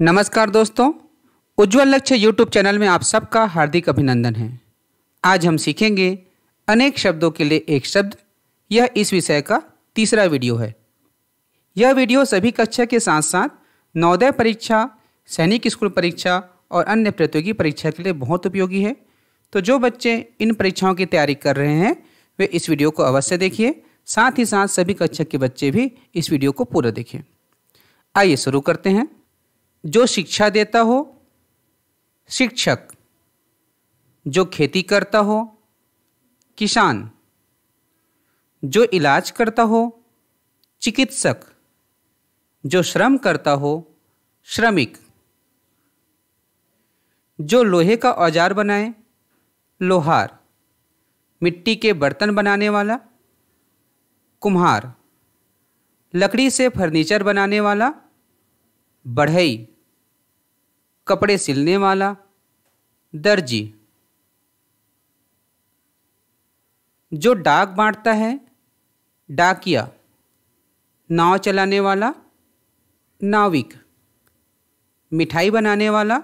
नमस्कार दोस्तों उज्जवल लक्ष्य यूट्यूब चैनल में आप सबका हार्दिक अभिनंदन है आज हम सीखेंगे अनेक शब्दों के लिए एक शब्द यह इस विषय का तीसरा वीडियो है यह वीडियो सभी कक्षा के साथ साथ नवोदय परीक्षा सैनिक स्कूल परीक्षा और अन्य प्रतियोगी परीक्षा के लिए बहुत उपयोगी है तो जो बच्चे इन परीक्षाओं की तैयारी कर रहे हैं वे इस वीडियो को अवश्य देखिए साथ ही साथ सभी कक्षा के बच्चे भी इस वीडियो को पूरा देखें आइए शुरू करते हैं जो शिक्षा देता हो शिक्षक जो खेती करता हो किसान जो इलाज करता हो चिकित्सक जो श्रम करता हो श्रमिक जो लोहे का औजार बनाए लोहार मिट्टी के बर्तन बनाने वाला कुम्हार लकड़ी से फर्नीचर बनाने वाला बढ़ई कपड़े सिलने वाला दर्जी जो डाक बांटता है डाकिया नाव चलाने वाला नाविक मिठाई बनाने वाला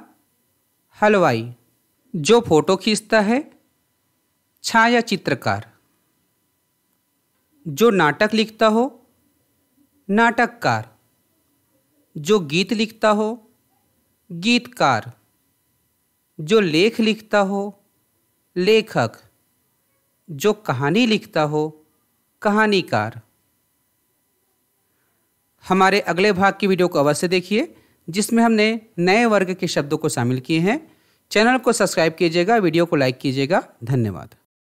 हलवाई जो फोटो खींचता है छाया चित्रकार जो नाटक लिखता हो नाटककार जो गीत लिखता हो गीतकार जो लेख लिखता हो लेखक जो कहानी लिखता हो कहानीकार हमारे अगले भाग की वीडियो को अवश्य देखिए जिसमें हमने नए वर्ग के शब्दों को शामिल किए हैं चैनल को सब्सक्राइब कीजिएगा वीडियो को लाइक कीजिएगा धन्यवाद